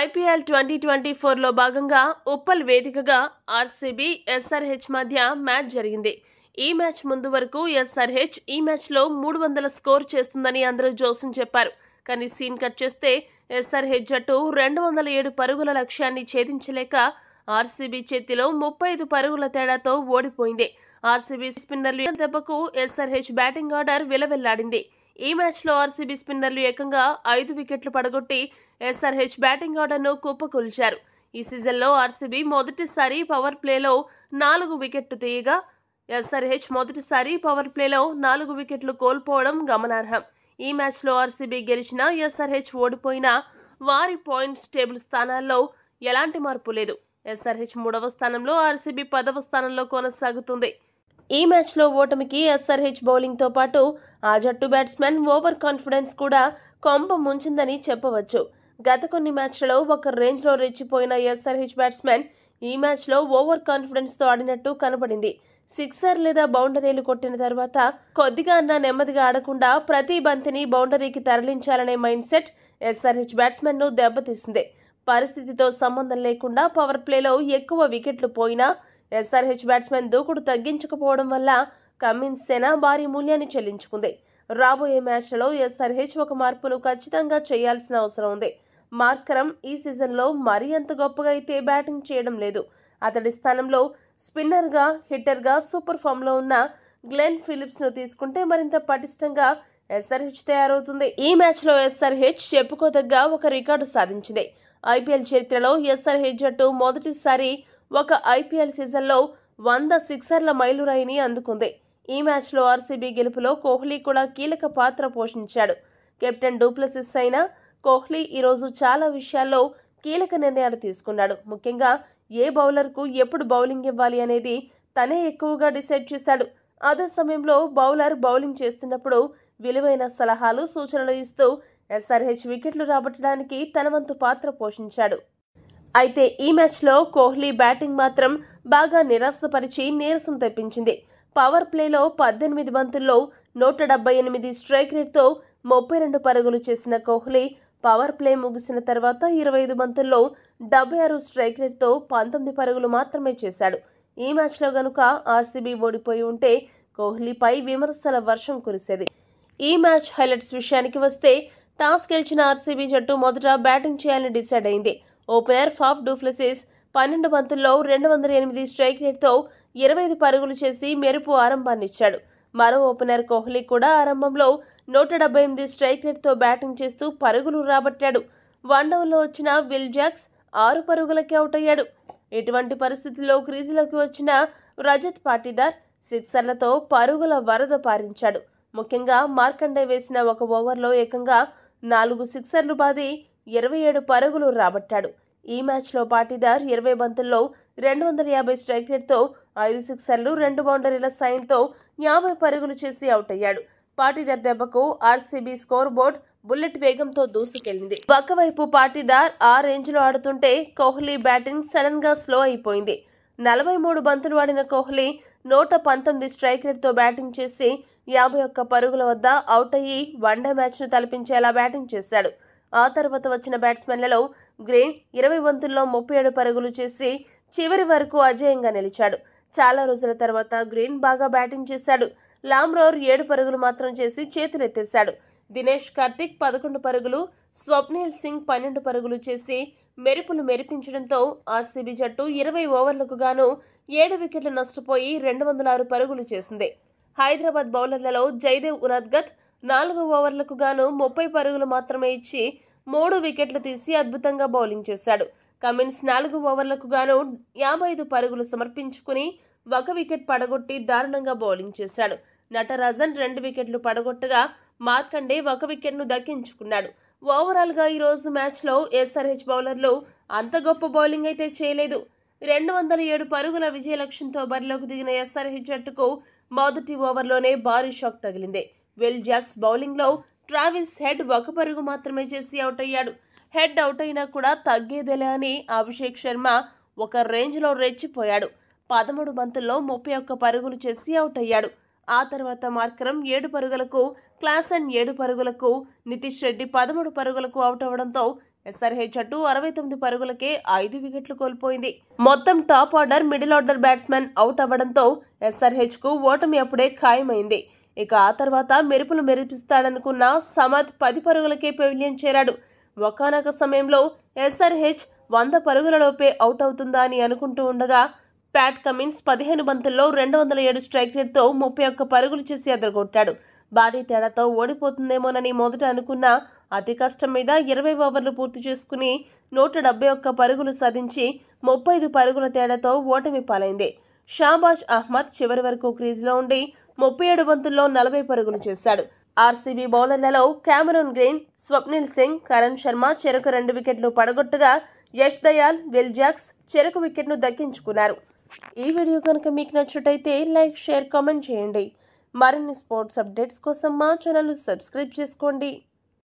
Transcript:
IPL twenty twenty ఫోర్లో భాగంగా ఉప్పల్ వేదికగా ఆర్సీబీ ఎస్ఆర్హెచ్ మధ్య మ్యాచ్ జరిగింది ఈ మ్యాచ్ ముందు వరకు ఎస్ఆర్హెచ్ ఈ మ్యాచ్లో మూడు వందల స్కోర్ చేస్తుందని అందరూ జోసన్ చెప్పారు కానీ సీన్ కట్ చేస్తే ఎస్ఆర్హెచ్ జట్టు రెండు వందల ఏడు పరుగుల లక్ష్యాన్ని ఛేదించలేక ఆర్సీబీ చేతిలో ముప్పై ఐదు పరుగుల తేడాతో ఓడిపోయింది ఆర్సీబీ స్పిన్నర్లు దెబ్బకు ఎస్ఆర్హెచ్ బ్యాటింగ్ ఆర్డర్ విలవెల్లాడింది ఈ మ్యాచ్లో ఆర్సీబీ స్పిన్నర్లు ఏకంగా ఐదు వికెట్లు పడగొట్టి ఎస్ఆర్హెచ్ బ్యాటింగ్ ఆర్డర్ను కుప్పకూల్చారు ఈ సీజన్లో ఆర్సీబీ మొదటిసారి పవర్ ప్లేలో నాలుగు వికెట్లు తీయగా ఎస్ఆర్హెచ్ మొదటిసారి పవర్ ప్లేలో నాలుగు వికెట్లు కోల్పోవడం గమనార్హం ఈ మ్యాచ్లో ఆర్సీబీ గెలిచినా ఎస్ఆర్హెచ్ ఓడిపోయినా వారి పాయింట్స్ టేబుల్ స్థానాల్లో ఎలాంటి మార్పు లేదు ఎస్ఆర్హెచ్ మూడవ స్థానంలో ఆర్సీబీ పదవ స్థానంలో కొనసాగుతుంది ఈ మ్యాచ్లో ఓటమికి ఎస్ఆర్హెచ్ బౌలింగ్తో పాటు ఆ జట్టు బ్యాట్స్మెన్ ఓవర్ కాన్ఫిడెన్స్ కూడా కొంప ముంచిందని చెప్పవచ్చు గత కొన్ని మ్యాచ్లలో ఒక రేంజ్లో రెచ్చిపోయిన ఎస్ఆర్హెచ్ బ్యాట్స్మెన్ ఈ మ్యాచ్లో ఓవర్ కాన్ఫిడెన్స్తో ఆడినట్టు కనబడింది సిక్సర్ లేదా బౌండరీలు కొట్టిన తర్వాత కొద్దిగా అన్న నెమ్మదిగా ఆడకుండా ప్రతి బంతిని బౌండరీకి తరలించాలనే మైండ్ సెట్ ఎస్ఆర్హెచ్ బ్యాట్స్మెన్ను దెబ్బతీసింది పరిస్థితితో సంబంధం లేకుండా పవర్ ప్లేలో ఎక్కువ వికెట్లు పోయినా ఎస్ఆర్హెచ్ బ్యాట్స్మెన్ దూకుడు తగ్గించకపోవడం వల్ల కమిన్స్ సెనా భారీ మూల్యాన్ని చెల్లించుకుంది రాబోయే మ్యాచ్లలో ఎస్ఆర్హెచ్ ఒక మార్పును ఖచ్చితంగా చేయాల్సిన అవసరం ఉంది మార్కరం ఈ సీజన్లో మరీ అంత గొప్పగా అయితే బ్యాటింగ్ చేయడం లేదు అతడి స్థానంలో స్పిన్నర్గా హిట్టర్గా సూపర్ ఫామ్లో ఉన్న గ్లెన్ ఫిలిప్స్ను తీసుకుంటే మరింత పటిష్టంగా ఎస్ఆర్హెచ్ తయారవుతుంది ఈ మ్యాచ్లో ఎస్ఆర్హెచ్ చెప్పుకోదగ్గ ఒక రికార్డు సాధించింది ఐపీఎల్ చరిత్రలో ఎస్ఆర్హెచ్ జట్టు మొదటిసారి ఒక ఐపీఎల్ సీజన్లో వంద సిక్సర్ల మైలురాయిని అందుకుంది ఈ మ్యాచ్లో ఆర్సీబీ గెలుపులో కోహ్లీ కూడా కీలక పాత్ర పోషించాడు కెప్టెన్ డూప్లసిస్ అయిన కోహ్లీ ఈరోజు చాలా విషయాల్లో కీలక నిర్ణయాలు తీసుకున్నాడు ముఖ్యంగా ఏ బౌలర్కు ఎప్పుడు బౌలింగ్ ఇవ్వాలి అనేది తనే ఎక్కువగా డిసైడ్ చేశాడు అదే సమయంలో బౌలర్ బౌలింగ్ చేస్తున్నప్పుడు విలువైన సలహాలు సూచనలు ఇస్తూ ఎస్ఆర్హెచ్ వికెట్లు రాబట్టడానికి తన వంతు పాత్ర పోషించాడు అయితే ఈ మ్యాచ్లో కోహ్లీ బ్యాటింగ్ మాత్రం బాగా నిరాశపరిచి నీరసం తెప్పించింది పవర్ ప్లేలో పద్దెనిమిది బంతుల్లో నూట డెబ్బై ఎనిమిది స్ట్రైక్ రేట్తో ముప్పై రెండు పరుగులు చేసిన కోహ్లీ పవర్ ప్లే ముగిసిన తర్వాత ఇరవై ఐదు బంతుల్లో డెబ్బై ఆరు స్ట్రైక్ రేట్తో పంతొమ్మిది పరుగులు మాత్రమే చేశాడు ఈ మ్యాచ్లో గనుక ఆర్సీబీ ఓడిపోయి ఉంటే కోహ్లీపై విమర్శల వర్షం కురిసేది ఈ మ్యాచ్ హైలైట్స్ విషయానికి వస్తే టాస్ గెలిచిన ఆర్సీబీ జట్టు మొదట బ్యాటింగ్ చేయాలని డిసైడ్ అయింది ఓపెనర్ ఫాఫ్ డూఫ్లసిస్ పన్నెండు బంతుల్లో రెండు వందల ఎనిమిది స్ట్రైక్ రేట్తో ఇరవై ఐదు పరుగులు చేసి మెరుపు ఆరంభాన్నిచ్చాడు మరో ఓపెనర్ కోహ్లీ కూడా ఆరంభంలో నూట డెబ్బై ఎనిమిది స్ట్రైక్ రేట్తో బ్యాటింగ్ చేస్తూ పరుగులు రాబట్టాడు వన్డౌన్లో వచ్చిన విల్ జాక్స్ ఆరు పరుగులకి అవుట్ అయ్యాడు ఇటువంటి పరిస్థితుల్లో క్రీజులోకి వచ్చిన రజత్ పాటీదార్ సిక్సర్లతో పరుగుల వరద పారించాడు ముఖ్యంగా మార్కండే వేసిన ఒక ఓవర్లో ఏకంగా నాలుగు సిక్సర్లు బాది ఇరవై ఏడు పరుగులు రాబట్టాడు ఈ మ్యాచ్లో పాటీదార్ ఇరవై బంతుల్లో రెండు వందల యాభై స్ట్రైక్ రేట్తో ఐదు సిక్సర్లు రెండు బౌండరీల సైన్తో యాభై పరుగులు చేసి అవుట్ అయ్యాడు పాటీదార్ దెబ్బకు ఆర్సీబీ స్కోర్ బోర్డ్ బుల్లెట్ వేగంతో దూసుకెళ్లింది పక్కవైపు పాటీదార్ ఆ రేంజ్లో ఆడుతుంటే కోహ్లీ బ్యాటింగ్ సడన్గా స్లో అయిపోయింది నలభై మూడు బంతులు ఆడిన కోహ్లీ నూట పంతొమ్మిది స్ట్రైక్ రేట్తో బ్యాటింగ్ చేసి యాభై ఒక్క పరుగుల వద్ద అవుట్ అయ్యి వన్డే మ్యాచ్ను తలపించేలా బ్యాటింగ్ చేశాడు ఆ తర్వాత వచ్చిన బ్యాట్స్మెన్లలో గ్రీన్ ఇరవై వంతుల్లో ముప్పై ఏడు పరుగులు చేసి చివరి వరకు అజేయంగా నిలిచాడు చాలా రోజుల తర్వాత గ్రీన్ బాగా బ్యాటింగ్ చేశాడు లామ్రోర్ ఏడు పరుగులు మాత్రం చేసి చేతులెత్తేశాడు దినేష్ కార్తిక్ పదకొండు పరుగులు స్వప్నిల్ సింగ్ పన్నెండు పరుగులు చేసి మెరుపులు మెరిపించడంతో ఆర్సీబీ జట్టు ఇరవై ఓవర్లకు గాను ఏడు వికెట్లు నష్టపోయి రెండు వందల ఆరు పరుగులు చేసింది హైదరాబాద్ బౌలర్లలో జయదేవ్ ఉనద్గత్ నాలుగు ఓవర్లకు గాను ముప్పై పరుగులు మాత్రమే ఇచ్చి మూడు వికెట్లు తీసి అద్భుతంగా బౌలింగ్ చేశాడు కమిన్స్ నాలుగు ఓవర్లకు గాను యాభై ఐదు పరుగులు సమర్పించుకుని ఒక వికెట్ పడగొట్టి దారుణంగా బౌలింగ్ చేశాడు నటరాజన్ రెండు వికెట్లు పడగొట్టగా మార్కండే ఒక వికెట్ను దక్కించుకున్నాడు ఓవరాల్గా ఈరోజు మ్యాచ్లో ఎస్ఆర్హెచ్ బౌలర్లు అంత గొప్ప బౌలింగ్ అయితే చేయలేదు రెండు వందల ఏడు పరుగుల విజయ లక్ష్యంతో బరిలోకి దిగిన ఎస్ఆర్హెచ్ జట్టుకు మొదటి ఓవర్లోనే భారీ షాక్ తగిలింది విల్ జాక్స్ బౌలింగ్లో ట్రావిస్ హెడ్ ఒక పరుగు మాత్రమే చేసి అవుట్ అయ్యాడు హెడ్ అవుట్ అయినా కూడా తగ్గేదేలే అని అభిషేక్ శర్మ ఒక రేంజ్లో రెచ్చిపోయాడు పదమూడు బంతుల్లో ముప్పై ఒక్క పరుగులు చేసి అవుట్ అయ్యాడు ఆ తర్వాత మార్కరం ఏడు పరుగులకు క్లాసన్ ఏడు పరుగులకు నితీష్ రెడ్డి పదమూడు పరుగులకు అవుట్ అవడంతో ఎస్ఆర్హెచ్ జట్టు అరవై తొమ్మిది పరుగులకే ఐదు వికెట్లు కోల్పోయింది మొత్తం top order middle order batsmen out అవ్వడంతో ఎస్ఆర్హెచ్కు ఓటమి అప్పుడే ఖాయమైంది ఇక ఆ తర్వాత మెరుపులు మెరిపిస్తాడనుకున్న సమత్ పది పరుగులకే పెవిలియన్ చేరాడు ఒకనొక సమయంలో ఎస్ఆర్హెచ్ వంద పరుగులలోపే అవుట్ అవుతుందా అని అనుకుంటూ ఉండగా ప్యాట్ కమిన్స్ పదిహేను బంతుల్లో రెండు వందల ఏడు స్ట్రైక్ రేట్తో ముప్పై ఒక్క పరుగులు చేసి అదరగొట్టాడు భారీ తేడాతో ఓడిపోతుందేమోనని మొదట అనుకున్న అతి కష్టం మీద ఇరవై ఓవర్లు పూర్తి చేసుకుని నూట డెబ్బై ఒక్క పరుగులు సాధించి ముప్పై ఐదు పరుగుల తేడాతో ఓటమి పాలైంది షాబాజ్ అహ్మద్ చివరి వరకు క్రీజ్లో ఉండి ముప్పై ఏడు బంతుల్లో నలభై పరుగులు చేశాడు ఆర్సీబీ బౌలర్లలో క్యామరూన్ గ్రీన్ స్వప్నిల్ సింగ్ కరణ్ శర్మ చెరకు రెండు వికెట్లు పడగొట్టగా యష్ దయాల్ విల్ జాక్స్ చెరకు వికెట్ను దక్కించుకున్నారు ఈ వీడియో కనుక మీకు నచ్చినట్టయితే లైక్ షేర్ కామెంట్ చేయండి మరిన్ని స్పోర్ట్స్ అప్డేట్స్ కోసం మా ఛానల్ సబ్స్క్రైబ్ చేసుకోండి